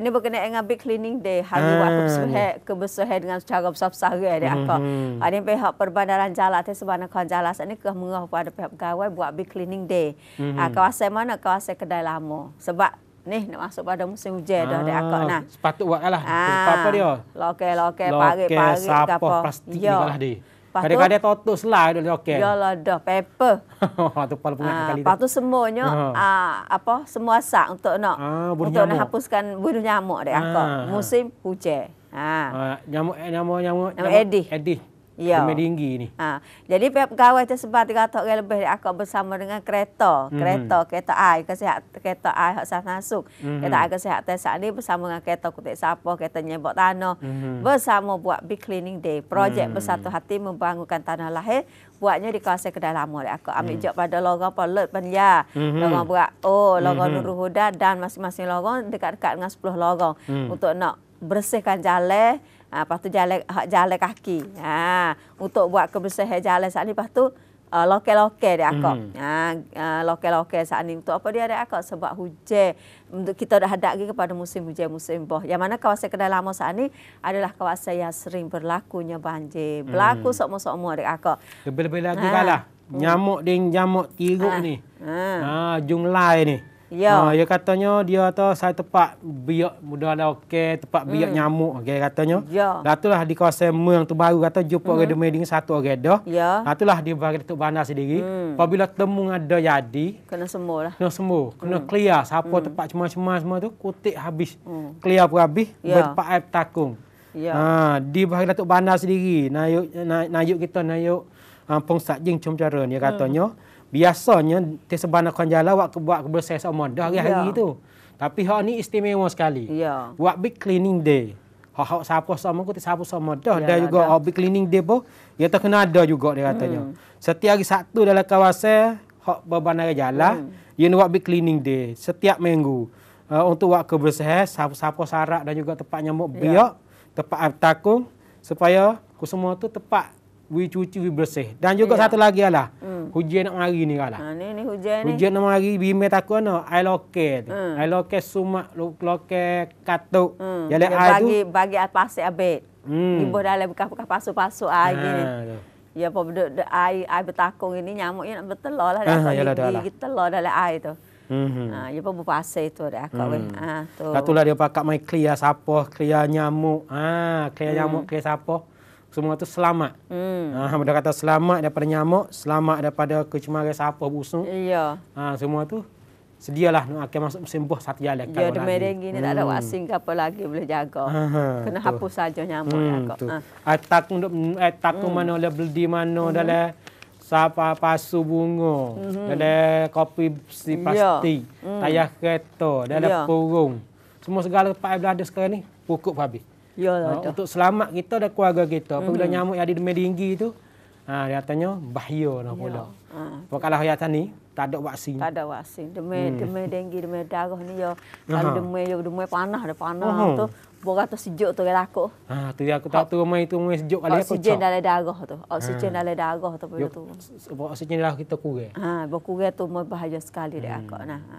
ini berkenaan dengan big cleaning day hari hmm. buat kebersihan kebersihan dengan secara besar-besar ya kan, dia aku hmm. ini pihak perbandaran jalan tu sebab nak jalan ini ke mengah pada pihak pegawai buat big cleaning day hmm. kawasan mana kawasan kedai lama sebab ni nak masuk pada musim hujan dah dia ah, akak nah sepatut Ah, apa dia Loke lokek pagi-pagi ke apa plastik ya. lah dia Lepas kadang-kadang totos lah dia okey. Okay. Yalah dah paper. Ha tu pala pengat ah, kali tu. Lepas tu semuanya aa, ah, apa semua asak untuk nak aa, ah, untuk nak hapuskan bunuh nyamuk dekat aku. Musim hujan. Ha. Aa, nyamuk nyamuk nyamuk. Nyamuk Edih. Edih. Ya. Demi tinggi ni. Ha. Jadi pihak pegawai tersebar 300 orang lebih aku bersama dengan kereta. Mhm. Kereta, mm-hmm. kereta air, kesihat, kereta air yang sah masuk. Mm-hmm. Kereta air kesihat saat ni bersama dengan kereta kutik sapa, kereta nyebok tanah. Mm-hmm. Bersama buat big cleaning day. Projek mm-hmm. bersatu hati membangunkan tanah lahir. Buatnya di kawasan kedai lama. Aku ambil mm-hmm. pada lorong pun lep penja. Mm-hmm. Lorong buat, oh lorong mm-hmm. Nurul Huda dan masing-masing lorong dekat-dekat dengan 10 lorong. Mm-hmm. Untuk nak bersihkan jalan Ha, lepas tu jalan, jalan kaki. Ha, untuk buat kebersihan jalan saat ni. Lepas tu uh, lokal-lokal dia akak. Hmm. Ha, uh, lokal-lokal saat ni. Untuk apa dia ada akak? Sebab hujan. kita dah hadap lagi kepada musim hujan, musim boh. Yang mana kawasan kedai lama saat ni adalah kawasan yang sering berlakunya banjir. Berlaku hmm. sok-sok-sok adik akak. Lebih-lebih lagi ha. kalah. Hmm. Nyamuk ding, nyamuk tiruk ha. ni. Ha. ha. jumlah ni. Ya. Ha, dia katanya dia kata saya tempat biak muda ada lah, okey, tempat biak hmm. nyamuk okey katanya. Ya. Datulah di kawasan mu yang tu baru kata jumpa hmm. Redmi dengan satu orang ya. dah. Ya. Datulah dia bagi Datuk Bandar sendiri. Hmm. Apabila temu ada jadi kena semulah. Kena semua. Kena hmm. clear siapa hmm. tempat cuma-cuma semua tu kutik habis. Hmm. Clear pun habis ya. bertempat air takung. Ya. Ha, di bagi Datuk Bandar sendiri. Nayuk nayuk kita nayuk uh, ha, pengsajing cuma cara dia hmm. katanya. Hmm biasanya tersebar nak jalan awak buat kebersihan sama dah hari-hari itu. Ya. Tapi hak ni istimewa sekali. Yeah. Buat big cleaning day. Hak hak siapa sama aku tersapu sama dah yeah, ya, dan juga dah. big cleaning day pun dia tak kena ada juga dia katanya. Mm. Setiap hari Sabtu dalam kawasan hak berbanar jalan, hmm. dia mm. buat big cleaning day setiap minggu. Uh, untuk buat kebersihan, siapa-siapa sarak dan juga tempat nyamuk yeah. biak, tempat takung supaya semua tu tepat we cuci we bersih. Dan juga yeah. satu lagi lah. Hmm. Hujan nak mari ni lah. Ha, ni, ni hujan, ni. Hujan nak mari bimbing takut no. Air lokeh tu. Hmm. Air lokeh sumak, lokeh katuk. Hmm. Jalan air tu. Bagi air pasir abet. Hmm. Ibu dah lah bekas-bekas pasu pasuk air ha, ni. Tu. Ya apa benda air, air bertakung ini nyamuk ni nak bertelur lah. Ha, ya lah dah lah. Telur dah lah air tu. Hmm. Ha, ya apa pasir itu dah aku. Hmm. Ha, tu. Katulah dia pakai main clear sapa, clear nyamuk. ah clear hmm. nyamuk, clear sapa semua tu selamat. Hmm. Ha, ah, dia kata selamat daripada nyamuk, selamat daripada kecemaran sapa busuk. Ya. Ha, semua tu sedialah nak akan masuk musim buah satu jalan. Ya, dia merenggi ni tak ada hmm. wasing ke apa lagi boleh jaga. Ah, ha, Kena tuh. hapus saja nyamuk. Hmm, jaga. Ha. Atak, atak hmm. mana boleh beli mana hmm. dalam sapa pasu bunga, mm-hmm. dalam kopi si ya. pasti, yeah. mm. tayar kereta, dalam yeah. purung. Semua segala tempat yang ada sekarang ni, pokok habis. Yalah, ha, untuk selamat kita dan keluarga kita. Apabila mm-hmm. nyamuk yang ada di meringgi itu, ha, dia katanya bahaya lah pula. Ya, ha, kalau okay. hayat ni, tak ada vaksin. Tak ada vaksin. Demi, hmm. demi denggi, demi darah ni. Ya. Kalau uh-huh. demi, ya, demi panah, ada panah uh-huh. tu. Bukan tu sejuk tu kena aku. Ha, tu dia aku tak tahu rumah itu rumah sejuk kali Oksigen apa. Oksigen dalam darah tu. Oksigen ha. dalam darah tu. Yo, tu. Oksigen dalam kita kurang. Ha, berkurang tu bahaya sekali hmm. dia aku. Nah. Ha.